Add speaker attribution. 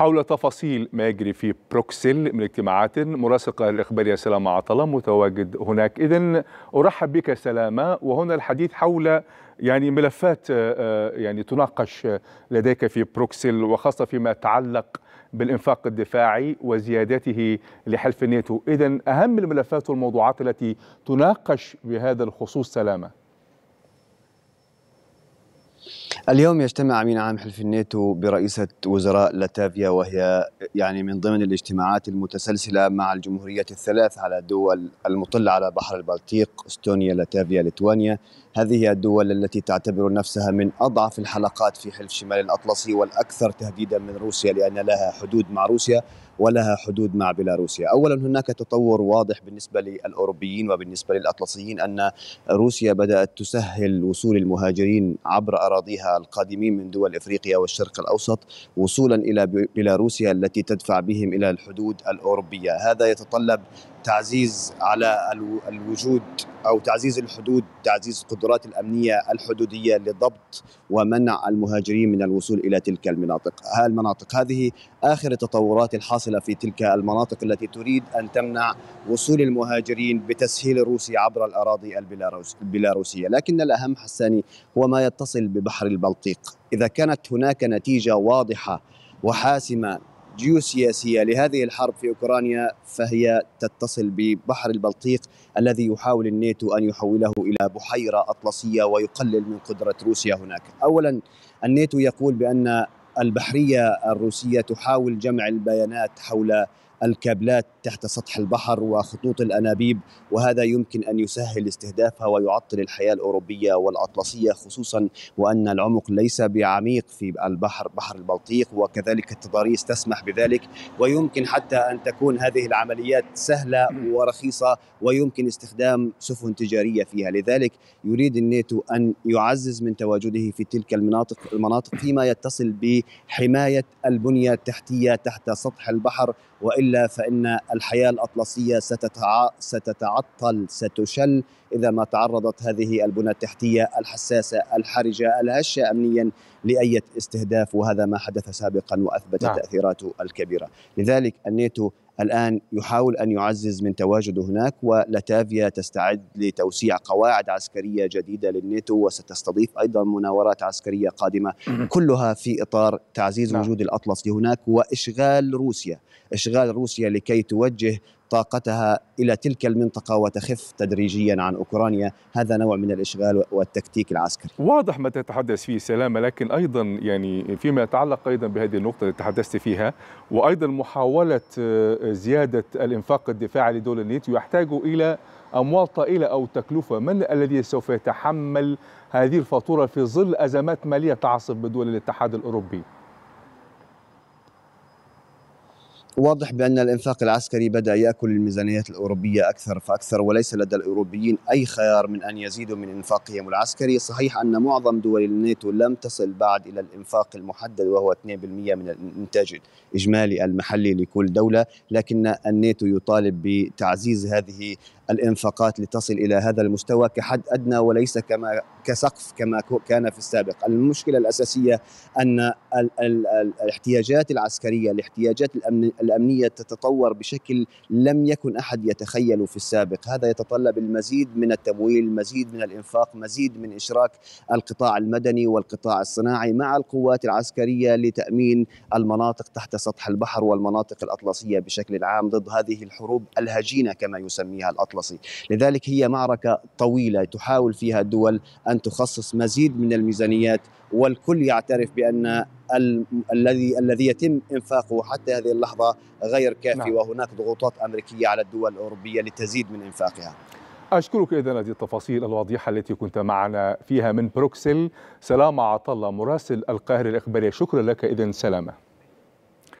Speaker 1: حول تفاصيل ما يجري في بروكسل من اجتماعات الإخبار الإخبارية سلامة عطلة متواجد هناك إذا أرحب بك سلامة وهنا الحديث حول يعني ملفات آه، آه، يعني تناقش لديك في بروكسل وخاصة فيما يتعلق بالإنفاق الدفاعي وزيادته لحلف الناتو إذا أهم الملفات والموضوعات التي تناقش بهذا الخصوص سلامة
Speaker 2: اليوم يجتمع امين عام حلف الناتو برئيسه وزراء لاتفيا وهي يعني من ضمن الاجتماعات المتسلسله مع الجمهوريات الثلاث على الدول المطله على بحر البلطيق استونيا لاتفيا ليتوانيا هذه الدول التي تعتبر نفسها من اضعف الحلقات في حلف شمال الاطلسي والاكثر تهديدا من روسيا لان لها حدود مع روسيا ولها حدود مع بيلاروسيا اولا هناك تطور واضح بالنسبه للاوروبيين وبالنسبه للاطلسيين ان روسيا بدات تسهل وصول المهاجرين عبر اراضيها القادمين من دول افريقيا والشرق الاوسط وصولا الى بيلاروسيا التي تدفع بهم الى الحدود الاوروبيه، هذا يتطلب تعزيز على الوجود او تعزيز الحدود، تعزيز القدرات الامنيه الحدوديه لضبط ومنع المهاجرين من الوصول الى تلك المناطق، المناطق هذه اخر التطورات الحاصله في تلك المناطق التي تريد ان تمنع وصول المهاجرين بتسهيل روسي عبر الاراضي البيلاروسيه، لكن الاهم حساني هو ما يتصل ببحر البلطيق إذا كانت هناك نتيجة واضحة وحاسمة جيوسياسية لهذه الحرب في أوكرانيا فهي تتصل ببحر البلطيق الذي يحاول الناتو أن يحوله إلى بحيرة أطلسية ويقلل من قدرة روسيا هناك أولا الناتو يقول بأن البحرية الروسية تحاول جمع البيانات حول الكابلات تحت سطح البحر وخطوط الانابيب وهذا يمكن ان يسهل استهدافها ويعطل الحياه الاوروبيه والاطلسيه خصوصا وان العمق ليس بعميق في البحر بحر البلطيق وكذلك التضاريس تسمح بذلك ويمكن حتى ان تكون هذه العمليات سهله ورخيصه ويمكن استخدام سفن تجاريه فيها لذلك يريد الناتو ان يعزز من تواجده في تلك المناطق المناطق فيما يتصل بحمايه البنيه التحتيه تحت سطح البحر والا والا فان الحياه الاطلسيه ستتع... ستتعطل ستشل اذا ما تعرضت هذه البنى التحتيه الحساسه الحرجه الهشه امنيا لاي استهداف وهذا ما حدث سابقا واثبت نعم. تاثيراته الكبيره لذلك الناتو الآن يحاول أن يعزز من تواجده هناك ولاتافيا تستعد لتوسيع قواعد عسكرية جديدة للناتو وستستضيف أيضا مناورات عسكرية قادمة كلها في إطار تعزيز نعم. وجود الأطلسي هناك وإشغال روسيا إشغال روسيا لكي توجه طاقتها الى تلك المنطقه وتخف تدريجيا عن اوكرانيا، هذا نوع من الاشغال والتكتيك العسكري.
Speaker 1: واضح ما تتحدث فيه سلامه، لكن ايضا يعني فيما يتعلق ايضا بهذه النقطه اللي تحدثت فيها، وايضا محاوله آه، زياده الانفاق الدفاعي لدول النيتو يحتاج الى اموال طائله او تكلفه، من الذي سوف يتحمل هذه الفاتوره في ظل ازمات ماليه تعصف بدول الاتحاد الاوروبي؟
Speaker 2: واضح بأن الإنفاق العسكري بدأ يأكل الميزانيات الأوروبية أكثر فأكثر وليس لدى الأوروبيين أي خيار من أن يزيدوا من إنفاقهم العسكري صحيح أن معظم دول الناتو لم تصل بعد إلى الإنفاق المحدد وهو 2% من الإنتاج الإجمالي المحلي لكل دولة لكن الناتو يطالب بتعزيز هذه الانفاقات لتصل الى هذا المستوى كحد ادنى وليس كما كسقف كما كان في السابق، المشكله الاساسيه ان الاحتياجات العسكريه، الاحتياجات الأمنية الامنيه تتطور بشكل لم يكن احد يتخيله في السابق، هذا يتطلب المزيد من التمويل، مزيد من الانفاق، مزيد من اشراك القطاع المدني والقطاع الصناعي مع القوات العسكريه لتامين المناطق تحت سطح البحر والمناطق الاطلسيه بشكل عام ضد هذه الحروب الهجينه كما يسميها الاطلسي، لذلك هي معركه طويله تحاول فيها الدول ان تخصص مزيد من الميزانيات والكل يعترف بان الذي الذي يتم انفاقه حتى هذه اللحظه غير كافي نعم. وهناك ضغوطات امريكيه على الدول الاوروبيه لتزيد من انفاقها.
Speaker 1: أشكرك إذا هذه التفاصيل الواضحة التي كنت معنا فيها من بروكسل سلام عطلة مراسل القاهرة الإخبارية شكرا لك إذا سلامة